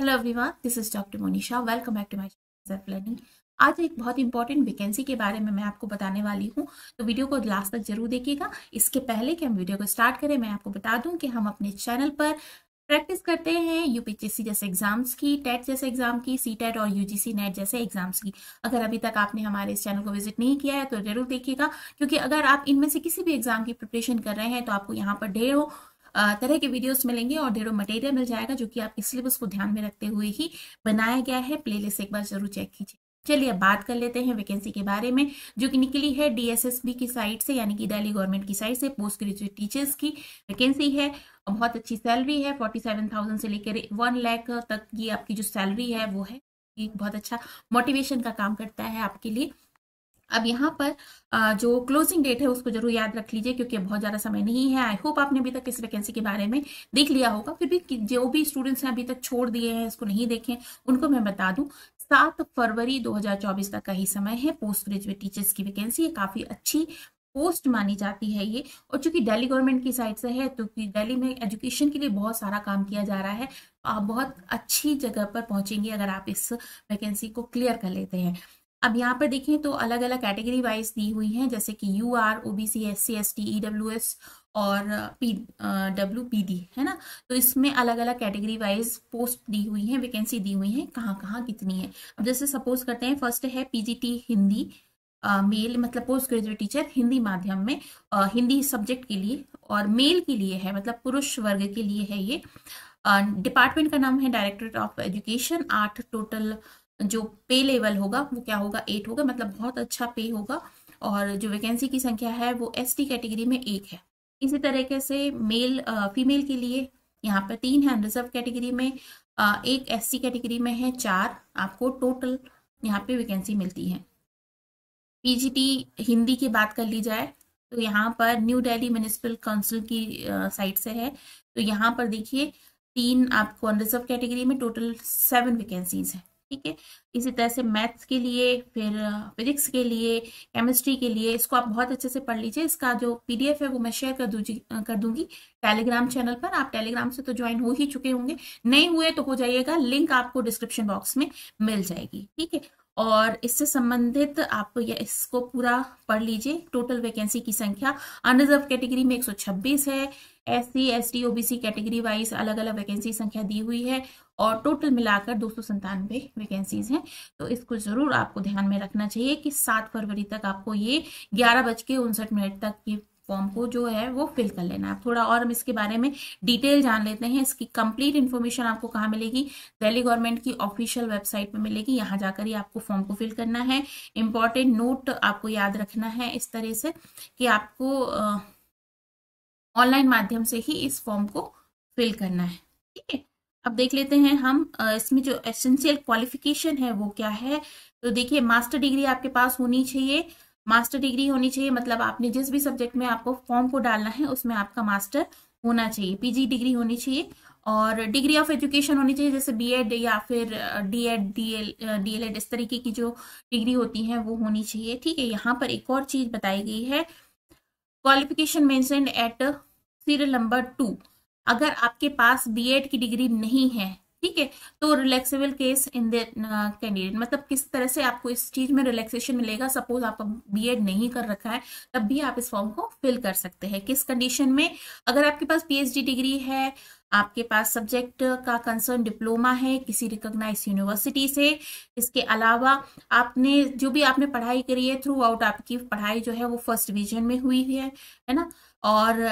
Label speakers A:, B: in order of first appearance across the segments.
A: Hello everyone this is doctor Monisha welcome back to my channel learning आज एक बहुत important vacancy के बारे में मैं आपको बताने वाली हूं तो वीडियो को लास्ट तक जरूर देखिएगा इसके पहले कि हम वीडियो को स्टार्ट करें मैं आपको बता दूं कि हम अपने चैनल पर प्रैक्टिस करते हैं यूपीएससी जैसे एग्जाम्स की टेट जैसे एग्जाम की सी टेट e और यूजीसी नेट जैसे एग्जाम्स की अगर अभी तक आपने हमारे इस चैनल को विजिट नहीं किया है तो जरूर देखिएगा क्योंकि अगर आप इनमें से किसी भी एग्जाम की प्रिपरेशन कर रहे हैं तो आपको यहाँ पर ढेरों तरह के वीडियोस मिलेंगे और ढेरों मटेरियल मिल जाएगा जो कि आपके सिलेबस को ध्यान में रखते हुए ही बनाया गया है प्लेलिस्ट एक बार जरूर चेक कीजिए चलिए अब बात कर लेते हैं वैकेंसी के बारे में जो कि निकली है डीएसएसबी की साइट से यानी कि दिल्ली गवर्नमेंट की साइट से पोस्ट ग्रेजुएट टीचर्स की वैकेंसी है बहुत अच्छी सैलरी है फोर्टी सेवन थाउजेंड से लेकर वन लाख तक की आपकी जो सैलरी है वो है बहुत अच्छा मोटिवेशन का काम करता है आपके लिए अब यहाँ पर जो क्लोजिंग डेट है उसको जरूर याद रख लीजिए क्योंकि बहुत ज़्यादा समय नहीं है आई होप आपने अभी तक इस वैकेंसी के बारे में देख लिया होगा फिर भी जो भी स्टूडेंट्स हैं अभी तक छोड़ दिए हैं इसको नहीं देखे उनको मैं बता दूं सात फरवरी 2024 तक का ही समय है पोस्ट ग्रेजुएट टीचर्स की वैकेंसी है काफ़ी अच्छी पोस्ट मानी जाती है ये और चूंकि दिल्ली गवर्नमेंट की साइड से है तो दिल्ली में एजुकेशन के लिए बहुत सारा काम किया जा रहा है आप बहुत अच्छी जगह पर पहुंचेंगे अगर आप इस वैकेंसी को क्लियर कर लेते हैं अब यहाँ पर देखें तो अलग अलग कैटेगरी वाइज दी हुई हैं जैसे कि U R O B C S C S T E W S और पी डब्ल्यू पी डी है ना तो इसमें अलग अलग कैटेगरी वाइज पोस्ट दी हुई हैं वैकेंसी दी हुई हैं कहाँ कहाँ कितनी है अब जैसे सपोज करते हैं फर्स्ट है पीजीटी हिंदी मेल uh, मतलब पोस्ट ग्रेजुएट टीचर हिंदी माध्यम में uh, हिंदी सब्जेक्ट के लिए और मेल के लिए है मतलब पुरुष वर्ग के लिए है ये डिपार्टमेंट uh, का नाम है डायरेक्टरेट ऑफ एजुकेशन आठ टोटल जो पे लेवल होगा वो क्या होगा एट होगा मतलब बहुत अच्छा पे होगा और जो वैकेंसी की संख्या है वो टी कैटेगरी में एक है इसी तरीके से मेल फीमेल के लिए यहाँ पर तीन है अनरिजर्व कैटेगरी में आ, एक एससी कैटेगरी में है चार आपको टोटल यहाँ पे वैकेंसी मिलती है पीजीटी हिंदी की बात कर ली जाए तो यहाँ पर न्यू दिल्ली म्यूनिसिपल काउंसिल की साइट से है तो यहाँ पर देखिए तीन आपको अनरिजर्व कैटेगरी में टोटल सेवन वैकेंसीज है ठीक है इसी तरह से मैथ्स के लिए फिर फिजिक्स के लिए केमिस्ट्री के लिए इसको आप बहुत अच्छे से पढ़ लीजिए इसका जो पीडीएफ है वो मैं शेयर कर दूंगी कर दूंगी टेलीग्राम चैनल पर आप टेलीग्राम से तो ज्वाइन हो ही चुके होंगे नहीं हुए तो हो जाइएगा लिंक आपको डिस्क्रिप्शन बॉक्स में मिल जाएगी ठीक है और इससे संबंधित आप ये इसको पूरा पढ़ लीजिए टोटल वैकेंसी की संख्या अनरिजर्व कैटेगरी में एक है S C S T OBC category wise अलग अलग वैकेंसी संख्या दी हुई है और टोटल मिलाकर दो सौ संतानवे वैकेंसीज हैं तो इसको जरूर आपको ध्यान में रखना चाहिए कि सात फरवरी तक आपको ये ग्यारह बज के उनसठ मिनट तक ये फॉर्म को जो है वो फिल कर लेना है थोड़ा और हम इसके बारे में डिटेल जान लेते हैं इसकी कंप्लीट इन्फॉर्मेशन आपको कहाँ मिलेगी दिल्ली गवर्नमेंट की ऑफिशियल वेबसाइट पर मिलेगी यहाँ जाकर ही आपको फॉर्म को फिल करना है इम्पॉर्टेंट नोट आपको याद रखना है इस तरह से कि आपको ऑनलाइन माध्यम से ही इस फॉर्म को फिल करना है ठीक है अब देख लेते हैं हम इसमें जो एसेंशियल क्वालिफिकेशन है वो क्या है तो देखिए मास्टर डिग्री आपके पास होनी चाहिए मास्टर डिग्री होनी चाहिए मतलब आपने जिस भी सब्जेक्ट में आपको फॉर्म को डालना है उसमें आपका मास्टर होना चाहिए पीजी डिग्री होनी चाहिए और डिग्री ऑफ एजुकेशन होनी चाहिए जैसे बीएड या फिर डीएड डीएल डीएलएड इस तरीके की जो डिग्री होती है वो होनी चाहिए ठीक है यहाँ पर एक और चीज बताई गई है qualification mention at serial number two अगर आपके पास एड की डिग्री नहीं है ठीक है तो relaxable case in the candidate मतलब किस तरह से आपको इस चीज में रिलैक्सेशन मिलेगा सपोज आप बीएड नहीं कर रखा है तब भी आप इस फॉर्म को फिल कर सकते हैं किस कंडीशन में अगर आपके पास पीएचडी डिग्री है आपके पास सब्जेक्ट का कंसर्न डिप्लोमा है किसी रिकॉग्नाइज यूनिवर्सिटी से इसके अलावा आपने जो भी आपने पढ़ाई करी है थ्रू आउट आपकी पढ़ाई जो है वो फर्स्ट डिविजन में हुई है है ना और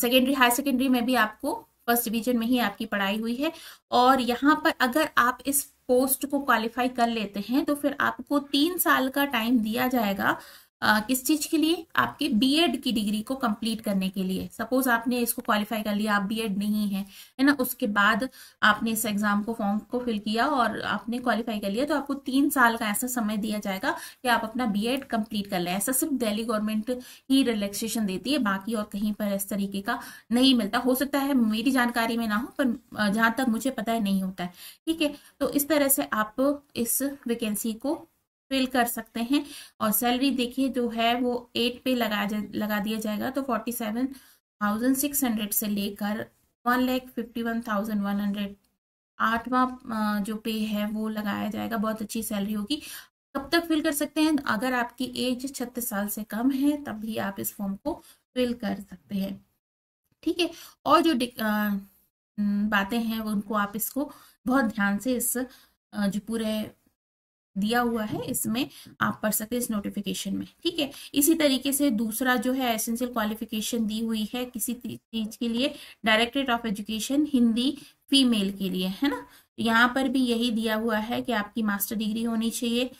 A: सेकेंडरी हायर सेकेंडरी में भी आपको फर्स्ट डिवीजन में ही आपकी पढ़ाई हुई है और यहाँ पर अगर आप इस पोस्ट को क्वालिफाई कर लेते हैं तो फिर आपको तीन साल का टाइम दिया जाएगा आ, किस चीज के लिए आपके बीएड की डिग्री को कंप्लीट करने के लिए सपोज आपने इसको क्वालिफाई कर लिया आप बीएड नहीं है है ना उसके बाद आपने इस एग्जाम को फॉर्म को फिल किया और आपने क्वालिफाई कर लिया तो आपको तीन साल का ऐसा समय दिया जाएगा कि आप अपना बीएड कंप्लीट कर लें ऐसा सिर्फ दिल्ली गवर्नमेंट ही रिलैक्सेशन देती है बाकी और कहीं पर इस तरीके का नहीं मिलता हो सकता है मेरी जानकारी में ना हो पर जहां तक मुझे पता है नहीं होता है ठीक है तो इस तरह से आप इस वैकेंसी को फिल कर सकते हैं और सैलरी देखिए जो है वो एट पे लगा जा, लगा दिया जाएगा तो forty seven thousand six hundred से लेकर one lakh fifty one thousand one hundred आठवां जो पे है वो लगाया जाएगा बहुत अच्छी सैलरी होगी कब तक फिल कर सकते हैं अगर आपकी एज छत्तीस साल से कम है तब भी आप इस फॉर्म को फिल कर सकते हैं ठीक है और जो बातें हैं उनको आप इसको बहुत ध्यान से इस जो पूरे दिया हुआ है इसमें आप पढ़ सकते हैं इस नोटिफिकेशन में ठीक है इसी तरीके से दूसरा जो है एसेंशियल क्वालिफिकेशन दी हुई है किसी चीज के लिए directorate of education Hindi female के लिए है ना यहाँ पर भी यही दिया हुआ है कि आपकी मास्टर डिग्री होनी चाहिए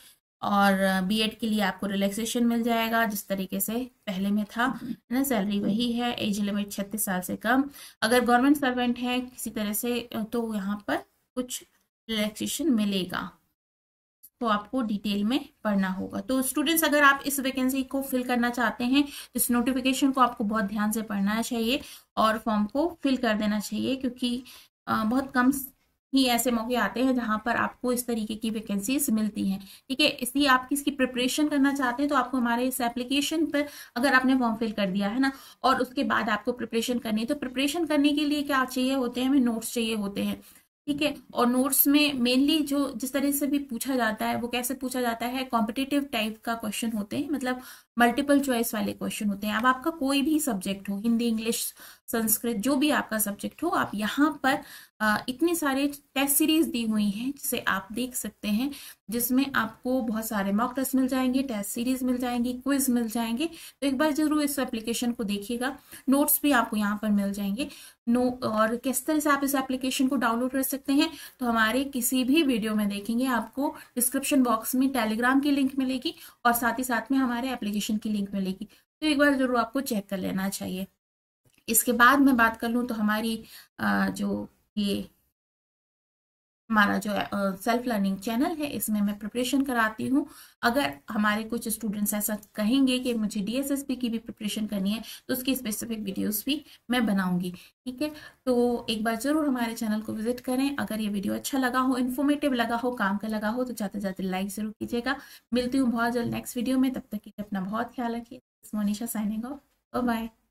A: और बीएड के लिए आपको रिलैक्सेशन मिल जाएगा जिस तरीके से पहले में था हम्म। ना सैलरी वही है एज लिमिट छत्तीस साल से कम अगर गवर्नमेंट सर्वेंट है किसी तरह से तो यहाँ पर कुछ रिलैक्सेशन मिलेगा तो आपको डिटेल में पढ़ना होगा तो स्टूडेंट्स अगर आप इस वैकेंसी को फिल करना चाहते हैं तो इस नोटिफिकेशन को आपको बहुत ध्यान से पढ़ना चाहिए और फॉर्म को फिल कर देना चाहिए क्योंकि बहुत कम ही ऐसे मौके आते हैं जहां पर आपको इस तरीके की वैकेंसीज मिलती हैं ठीक है इसलिए आप किसकी प्रिपरेशन करना चाहते हैं तो आपको हमारे इस एप्लीकेशन पर अगर आपने फॉर्म फिल कर दिया है ना और उसके बाद आपको प्रिपरेशन करनी है तो प्रिपरेशन करने के लिए क्या चाहिए होते हैं हमें नोट्स चाहिए होते हैं ठीक है और नोट्स में मेनली जो जिस तरह से भी पूछा जाता है वो कैसे पूछा जाता है कॉम्पिटेटिव टाइप का क्वेश्चन होते हैं मतलब मल्टीपल चॉइस वाले क्वेश्चन होते हैं अब आपका कोई भी सब्जेक्ट हो हिंदी इंग्लिश संस्कृत जो भी आपका सब्जेक्ट हो आप यहाँ पर इतने सारे टेस्ट सीरीज दी हुई हैं जिसे आप देख सकते हैं जिसमें आपको बहुत सारे मॉक टेस्ट मिल जाएंगे टेस्ट सीरीज मिल जाएंगी क्विज मिल जाएंगे तो एक बार जरूर इस एप्लीकेशन को देखिएगा नोट्स भी आपको यहाँ पर मिल जाएंगे नो और किस तरह से आप इस एप्लीकेशन को डाउनलोड कर सकते हैं तो हमारे किसी भी वीडियो में देखेंगे आपको डिस्क्रिप्शन बॉक्स में टेलीग्राम की लिंक मिलेगी और साथ ही साथ में हमारे एप्लीकेशन की लिंक मिलेगी तो एक बार जरूर आपको चेक कर लेना चाहिए इसके बाद मैं बात कर लूँ तो हमारी जो ये हमारा जो सेल्फ लर्निंग चैनल है इसमें मैं प्रिपरेशन कराती हूँ अगर हमारे कुछ स्टूडेंट्स ऐसा कहेंगे कि मुझे डीएसएसपी की भी प्रिपरेशन करनी है तो उसकी स्पेसिफिक वीडियोस भी मैं बनाऊंगी ठीक है तो एक बार जरूर हमारे चैनल को विजिट करें अगर ये वीडियो अच्छा लगा हो इन्फॉर्मेटिव लगा हो काम का लगा हो तो जाते जाते लाइक जरूर कीजिएगा मिलती हूँ बहुत जल्द नेक्स्ट वीडियो में तब तक के अपना बहुत ख्याल रखिए मोनिशा साइनिंग ऑफ बाय